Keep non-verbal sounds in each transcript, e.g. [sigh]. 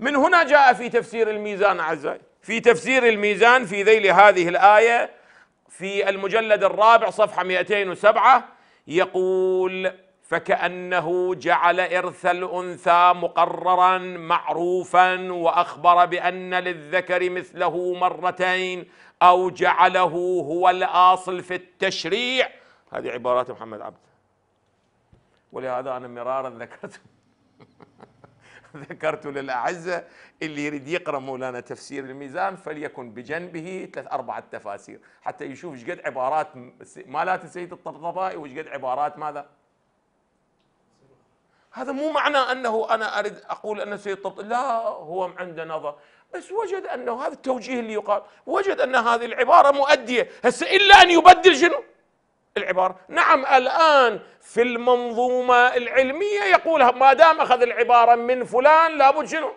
من هنا جاء في تفسير الميزان أعزائي في تفسير الميزان في ذيل هذه الآية في المجلد الرابع صفحة 207 يقول فكأنه جعل إرث الأنثى مقررا معروفا وأخبر بأن للذكر مثله مرتين أو جعله هو الأصل في التشريع هذه عبارات محمد عبد ولهذا أنا مرارا ذكرت [laughs] [laughs] ذكرت للأعزة اللي يريد يقرأ مولانا تفسير الميزان فليكن بجنبه ثلاث أربعة تفاسير حتى يشوف ايش قد عبارات مالات السيد الطبطبائي وايش قد عبارات ماذا هذا مو معنى أنه أنا أريد أقول أن السيد الطبطبائي لا هو عنده نظر بس وجد أنه هذا التوجيه اللي يقال وجد أن هذه العبارة مؤدية هسه إلا أن يبدل شنو العبارة نعم الآن في المنظومة العلمية يقولها ما دام أخذ العبارة من فلان لابد شنو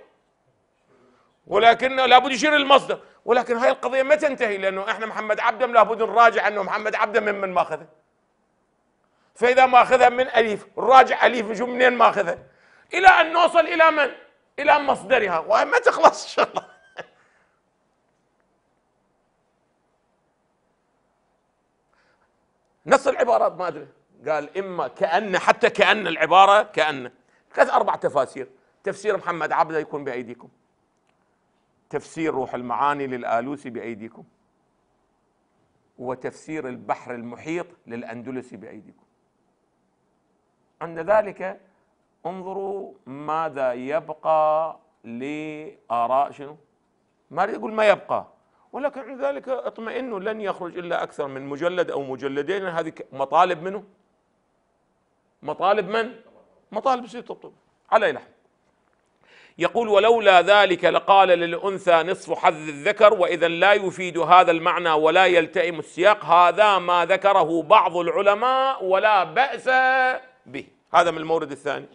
ولكن لابد يشير المصدر ولكن هاي القضية ما تنتهي لأنه إحنا محمد عبدم لابد نراجع أنه محمد عبدم من من ماخذه فإذا ماخذها من أليف نراجع أليف نشوف منين ماخذها إلى أن نوصل إلى من إلى مصدرها وما تخلص إن شاء الله نفس العبارات ما ادري قال اما كان حتى كان العباره كان ثلاث اربع تفاسير تفسير محمد عبده يكون بايديكم تفسير روح المعاني للالوسي بايديكم وتفسير البحر المحيط للاندلسي بايديكم عند ذلك انظروا ماذا يبقى لاراء شنو ما يقول ما يبقى ولكن ذلك اطمئنوا لن يخرج إلا أكثر من مجلد أو مجلدين هذه مطالب منه مطالب من؟ مطالب سيد الطب على نحو يقول ولولا ذلك لقال للأنثى نصف حظ الذكر وإذا لا يفيد هذا المعنى ولا يلتئم السياق هذا ما ذكره بعض العلماء ولا بأس به هذا من المورد الثاني